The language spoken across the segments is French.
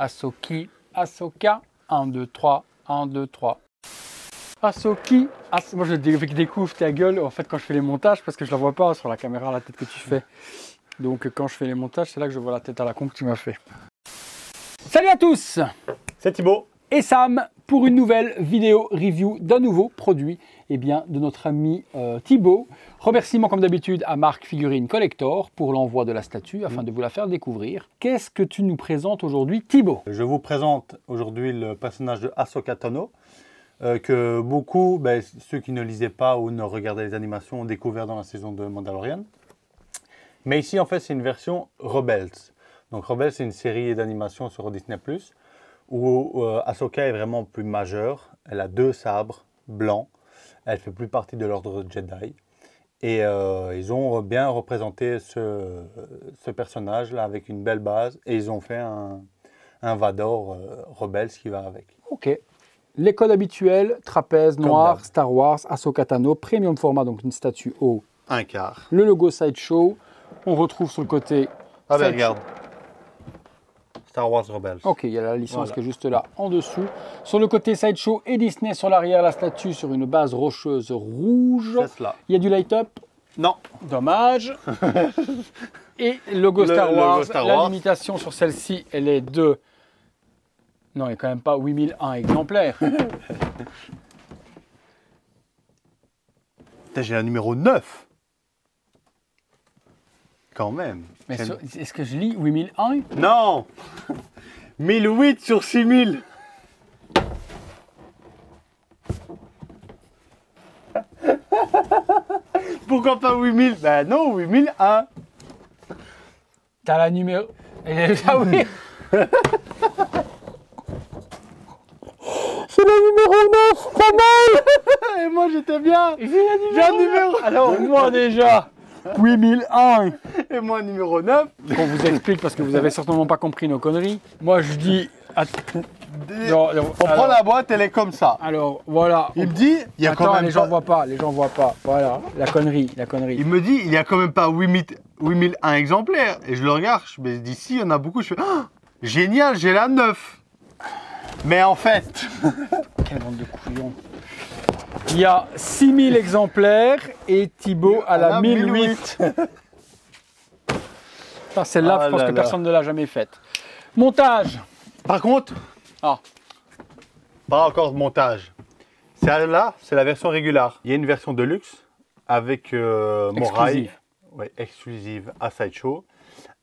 Asoki, Asoka. 1, 2, 3, 1, 2, 3. Asoki, moi je découvre ta gueule en fait quand je fais les montages parce que je la vois pas hein, sur la caméra la tête que tu fais. Donc quand je fais les montages, c'est là que je vois la tête à la con que tu m'as fait. Salut à tous C'est Thibaut et Sam pour une nouvelle vidéo review d'un nouveau produit eh bien, de notre ami Thibault. Euh, Thibaut. comme d'habitude à Marc Figurine Collector pour l'envoi de la statue afin mm. de vous la faire découvrir. Qu'est-ce que tu nous présentes aujourd'hui Thibaut Je vous présente aujourd'hui le personnage de Ahsoka Tano euh, que beaucoup, ben, ceux qui ne lisaient pas ou ne regardaient les animations ont découvert dans la saison de Mandalorian. Mais ici en fait c'est une version Rebels. Donc Rebels c'est une série d'animations sur Disney+ où euh, Ahsoka est vraiment plus majeure. Elle a deux sabres blancs. Elle fait plus partie de l'ordre Jedi. Et euh, ils ont bien représenté ce, personnage-là avec une belle base. Et ils ont fait un, Vador euh, rebelle, ce qui va avec. Ok. L'école habituelle, trapèze, noir, Star Wars, Ahsoka Tano, premium format, donc une statue haut. Un quart. Le logo Sideshow. On retrouve sur le côté. Ah ben regarde. Star Wars Rebels. Ok, il y a la licence qui est juste là en dessous. Sur le côté Sideshow et Disney sur l'arrière, la statue sur une base rocheuse rouge. Cela. Il y a du light-up Non. Dommage. et logo, Star Wars. La limitation sur celle-ci, elle est de... Non, n'y a quand même pas 8001 exemplaires. J'ai la numéro 9 quand même. Mais est-ce que je lis 8001 Non 1008 sur 6000 Pourquoi pas 8000 Ben non, 8001 T'as la numéro. Eh, eh, ah oui C'est la numéro 9 Pas mal Et moi j'étais bien J'ai la numéro Alors moi déjà 8001 Et moi, numéro 9 On vous explique parce que vous avez certainement pas compris nos conneries. Moi, je dis. on prend la boîte, elle est comme ça. Alors voilà. Il me dit, il y a quand même. Les gens pas... voient pas, les gens voient pas. Voilà, la connerie, la connerie. Il me dit, il y a quand même pas 8001 exemplaires. Et je le regarde, je me dis, si, il y en a beaucoup. Je fais, ah, génial, j'ai la 9. Mais en fait. Quelle bande de couillons. Il y a 6000 exemplaires et Thibaut à la 1008. Ah, celle-là, ah je pense que personne ne l'a jamais faite. Montage. Par contre, ah. pas encore de montage. Celle-là, c'est la version régulière. Il y a une version de luxe avec euh, exclusive à Sideshow.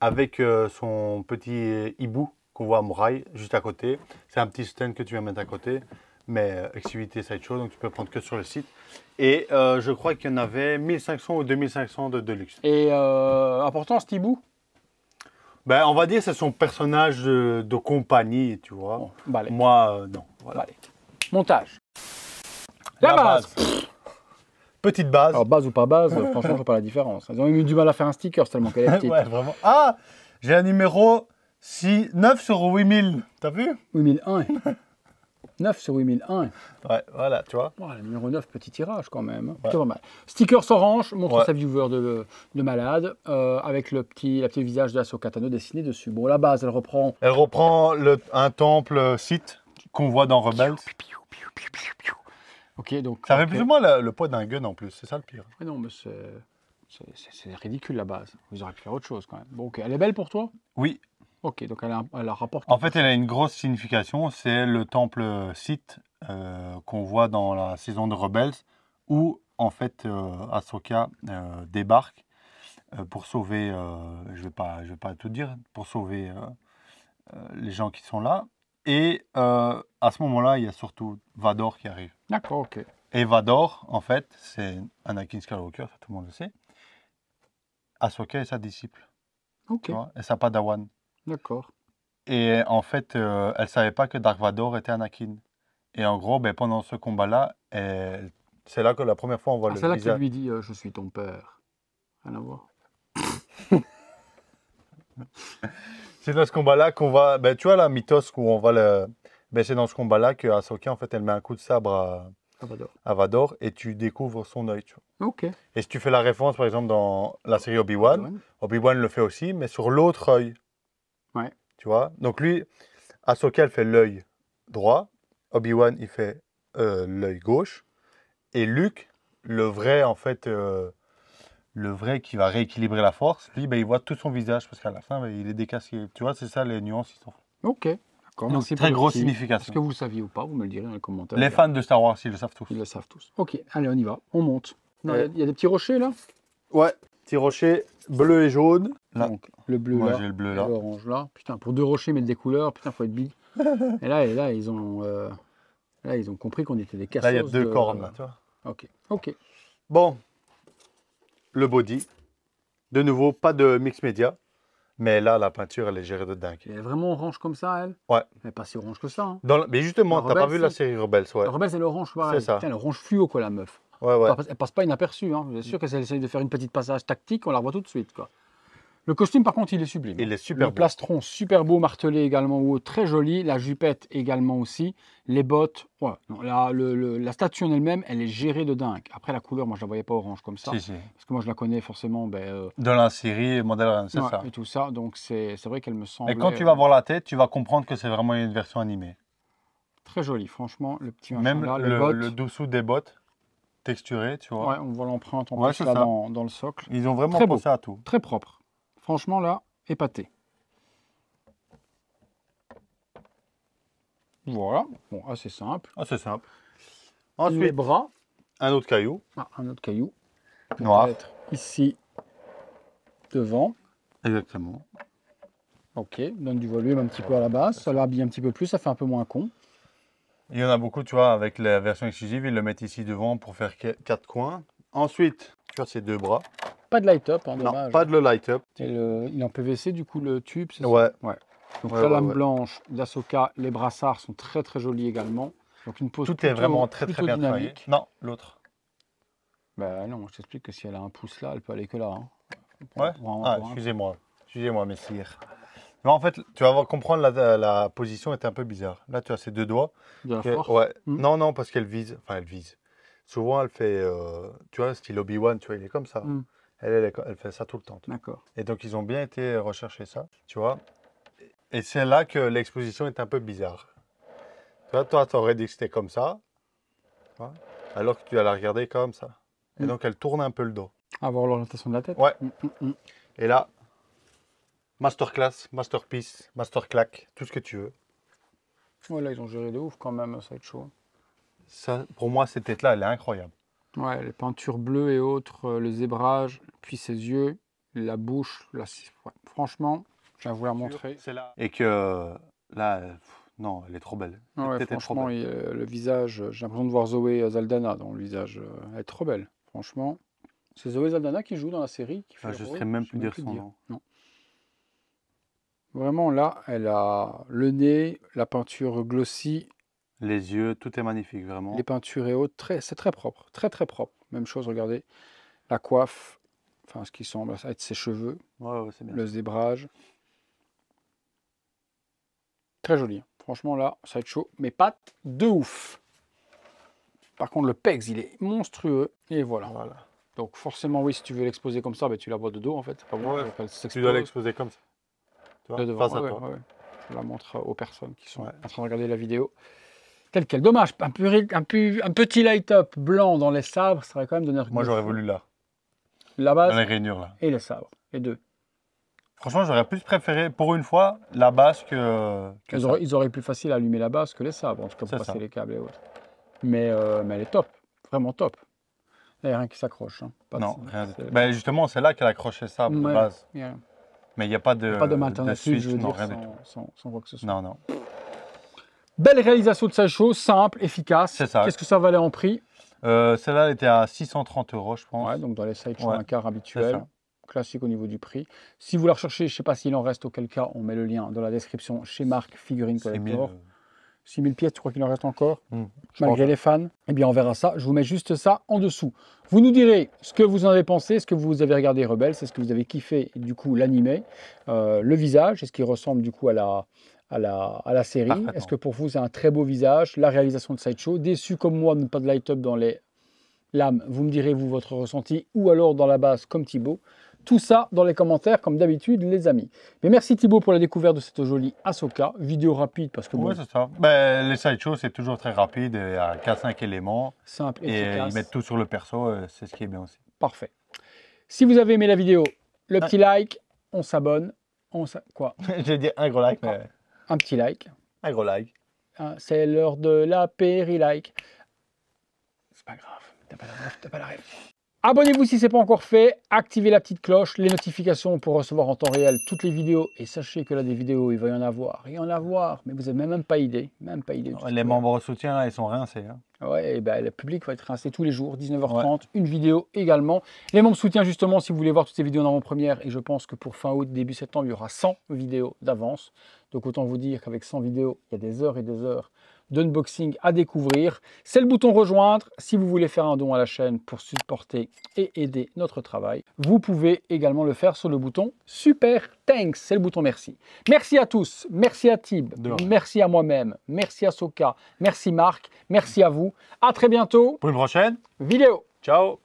Avec euh, son petit hibou qu'on voit à juste à côté. C'est un petit stand que tu viens mettre à côté mais euh, activité sideshow, donc tu peux prendre que sur le site. Et euh, je crois qu'il y en avait 1500 ou 2500 de Deluxe. Et euh, important, Stibou ben, On va dire c'est son personnage de, de, compagnie, tu vois. Moi, euh, non. Montage. La, base. Petite base. Alors, base ou pas base, franchement, je vois pas la différence. Ils ont eu du mal à faire un sticker tellement qu'elle est petite. vraiment. Ah J'ai un numéro 6, 9 sur 8000. T'as vu 8001. 9 sur 8001. Ouais, voilà, tu vois. le numéro 9, petit tirage quand même. Hein. pas mal. Stickers orange, montre sa viewer de, malade, euh, avec le petit, la visage de la Sokatano dessiné dessus. Bon, la base, elle reprend. Elle reprend le, un temple euh, site qu'on voit dans Rebels. Ok, donc. Ça fait plus ou moins le, poids d'un gun en plus, c'est ça le pire. non, mais c'est. C'est ridicule la base. Vous auriez pu faire autre chose quand même. Bon, ok. Elle est belle pour toi Oui, Ok, donc elle rapporte. En fait, elle a une grosse signification. C'est le temple euh, Sith euh, qu'on voit dans la saison de Rebels, où en fait euh, Ahsoka débarque pour sauver. je vais pas, je vais pas tout dire. Pour sauver les gens qui sont là. Et à ce moment-là, il y a surtout Vador qui arrive. D'accord, ok. Et Vador, en fait, c'est Anakin Skywalker, tout le monde le sait. Ahsoka est sa disciple. Ok. et sa padawan. D'accord. Et en fait, elle euh, elle savait pas que Dark Vador était Anakin. Et en gros, ben, pendant ce combat-là, c'est là que la première fois on voit le ah, le C'est là qu'elle lui dit euh, Je suis ton père. Rien à voir. c'est dans ce combat-là qu'on va. Ben, tu vois la mythos où on va le. Ben, c'est dans ce combat-là que Ahsoka, en fait, elle met un coup de sabre à. Avador. et tu découvres son œil. OK. Et si tu fais la référence, par exemple, dans la série Obi-Wan, Obi-Wan le fait aussi, mais sur l'autre œil. Tu vois Donc lui, Ahsoka, elle fait l'œil droit. Obi-Wan, il fait euh, l'œil gauche. Et Luke, le vrai, en fait, euh, le vrai qui va rééquilibrer la force, lui, ben, il voit tout son visage parce qu'à la fin, ben, il est décasqué. Tu vois, c'est ça les nuances. Ils sont... Ok. Donc, très grosse signification. Est-ce que vous saviez ou pas Vous me le direz dans les Les fans de Star Wars, ils le savent tous. Ils le savent tous. Ok, allez, on y va. On monte. Euh. Il y a des petits rochers là Ouais. Petit rocher bleu et jaune. Donc, le bleu Moi, là. j'ai le bleu là. L'orange là. Putain, pour deux rochers, mettre des couleurs, putain, faut être big. et là, et là, ils ont, euh, là, ils ont compris qu'on était des cassos. Là, il y a deux cornes. Ok, ok. Bon, le body. De nouveau, pas de mix média. Mais là, la peinture, elle est gérée de dingue. elle est vraiment orange comme ça, elle Ouais. Mais pas si orange que ça. Hein. Dans Mais justement, t'as pas vu la série Rebels, ouais. Rebels, elle est orange, C'est ça. Putain, elle orange fluo, quoi, la meuf. Elle, passe, pas inaperçue. Hein. sûr que essaye de faire une petite passage tactique, on la revoit tout de suite. Quoi. Le costume, par contre, il est sublime. Il est super Le plastron, super beau, martelé également haut, très joli. La jupette également aussi. Les bottes, la, statue en elle-même, elle est gérée de dingue. Après, la couleur, moi, je la voyais pas orange comme ça. Parce que moi, je la connais forcément. Ben, euh, de la série modèle. c'est ça. Et tout ça, donc c'est vrai qu'elle me semble. Et quand tu vas voir la tête, tu vas comprendre que c'est vraiment une version animée. Très jolie, franchement, le petit Même le dessous des bottes texturé, tu vois. on voit l'empreinte en plus là dans, le socle. Ils ont vraiment pensé à tout. Très propre. Franchement, là, épaté. Voilà. Bon, assez simple. Assez ah, simple. Ensuite, bras. Un autre caillou. Ah, un autre caillou. Noir. ici, devant. Exactement. Ok, donne du volume un petit peu à la base. Ça l'habille un petit peu plus, ça fait un peu moins con. Il y en a beaucoup, tu vois, avec la version exclusive, ils le mettent ici devant pour faire quatre coins. Ensuite, tu vois, ces deux bras. Pas de light-up, hein, Non, pas de light-up. Il est en PVC, du coup, le tube, c'est ouais, ça Ouais, Donc la lame blanche, l'Asoka, les brassards sont très très jolis également. Donc une pose Tout est vraiment très très bien travaillé. Non, l'autre. Ben non, je t'explique que si elle a un pouce là, elle peut aller que là. Hein. Ouais. Ah, excusez-moi. Excusez-moi, messire en fait, tu vas comprendre, la, la position est un peu bizarre. Là, tu as ces deux doigts. ouais. Mmh. Non, non, parce qu'elle vise. Enfin, elle vise. Souvent, elle fait. Euh, tu vois, style Obi-Wan, tu vois, il est comme ça. Mmh. Elle, elle, elle, fait ça tout le temps. D'accord. Et donc, ils ont bien été rechercher ça, tu vois. Et c'est là que l'exposition est un peu bizarre. Toi, toi, t'aurais dit que c'était comme ça, alors que tu as la regarder comme ça. Et mmh. donc, elle tourne un peu le dos. Avoir l'orientation de la tête. Ouais. Et là, Masterclass, masterpiece, masterclack, tout ce que tu veux. Voilà, là, ils ont géré de ouf quand même, ça va être chaud. Ça, pour moi, cette tête-là, elle est incroyable. Ouais, les peintures bleues et autres, euh, le zébrage, puis ses yeux, la bouche, la... franchement, je viens vous la montrer. Là. Et que euh, là, euh, non, elle est trop belle. franchement, le visage, j'ai l'impression de voir Zoé Zaldana dans le visage. Elle est trop belle, franchement. C'est Zoé Zaldana qui joue dans la série. Qui ah, fait je ne serais même plus dire son nom. Non. Vraiment, là, elle a le nez, la peinture glossy. Les yeux, tout est magnifique, vraiment. Les peintures et autres, c'est très propre, très très propre. Même chose, regardez, la coiffe, enfin ce qui semble être ses cheveux, ouais, ouais, bien. le zébrage. Très joli. Hein. Franchement, là, ça va être chaud. Mes pattes, de ouf. Par contre, le pex, il est monstrueux. Et voilà. Donc forcément, oui, si tu veux l'exposer comme ça, ben, tu la bois de dos, en fait. Tu dois l'exposer comme ça de devant, Je la montre aux personnes qui sont en train de regarder la vidéo. Tel quel. Dommage, un, un, un petit light-up blanc dans les sabres, ça aurait quand même donné... Moi, j'aurais voulu là. La base dans les rainures, là. et les sabres, les deux. Franchement, j'aurais plus préféré, pour une fois, la base que. ils, auraient, plus facile à allumer la base que les sabres, en tout cas pour passer les câbles et autres. Mais, euh, mais elle est top, vraiment top. Il n'y a rien qui s'accroche. Hein. Non, rien ben, justement, c'est là qu'elle accrochait ça, sabres de base. Mais il n'y a pas de, a pas de, de je veux sais dire, quoi que ce soit. Non, non. Belle réalisation de Sancho, simple, efficace. C'est ça. Qu'est-ce que ça valait en prix euh, Celle-là, était à 630 euros, je pense. Ouais, donc dans les sideshow ouais. un quart habituel, classique au niveau du prix. Si vous la recherchez, je ne sais pas s'il en reste, auquel cas on met le lien dans la description chez Marc Figurine Collector. Euh, 6000 pièces, tu crois qu'il en reste encore, hmm, malgré les fans Eh bien, on verra ça. Je vous mets juste ça en dessous. Vous nous direz ce que vous en avez pensé, ce que vous avez regardé Rebels, est-ce que vous avez kiffé du coup l'animé, euh, le visage, est-ce qu'il ressemble du coup à la, à la, série. Ah, est-ce que pour vous, c'est un très beau visage La réalisation de Sideshow. Déçu comme moi de pas de light-up dans les lames, vous me direz, vous, votre ressenti. Ou alors dans la base, comme Thibaut. Tout ça dans les commentaires, comme d'habitude, les amis. Mais merci Thibaut pour la découverte de cette jolie Asoka. Vidéo rapide parce que moi c'est ça. Ben, les c'est toujours très rapide, et euh, à 4-5 éléments. Simple, et ils mettent tout sur le perso, euh, c'est ce qui est bien aussi. Parfait. Si vous avez aimé la vidéo, le ah. petit like, on s'abonne. On sa... Quoi J'ai dit un gros like, ah, Un petit like. Un gros like. Ah, c'est l'heure de la péri-like. C'est pas grave, t'as pas la t'as pas la Abonnez-vous si ce n'est pas encore fait, activez la petite cloche, les notifications pour recevoir en temps réel toutes les vidéos. Et sachez que là, des vidéos, il va y en avoir, il y en avoir, mais vous n'avez même, pas idée. Même pas idée les membres de soutien, là, ils sont rincés. Oui, hein. Ouais, ben, le public va être rincé tous les jours, 19h30, une vidéo également. Les membres soutien, justement, si vous voulez voir toutes ces vidéos en avant-première, et je pense que pour fin août, début septembre, il y aura 100 vidéos d'avance. Donc autant vous dire qu'avec 100 vidéos, il y a des heures et des heures d'unboxing à découvrir. C'est le bouton rejoindre si vous voulez faire un don à la chaîne pour supporter et aider notre travail. Vous pouvez également le faire sur le bouton super thanks, c'est le bouton merci. Merci à tous, merci à Tib, merci à moi-même, merci à Soka, merci Marc, merci à vous. À très bientôt pour une prochaine vidéo. Ciao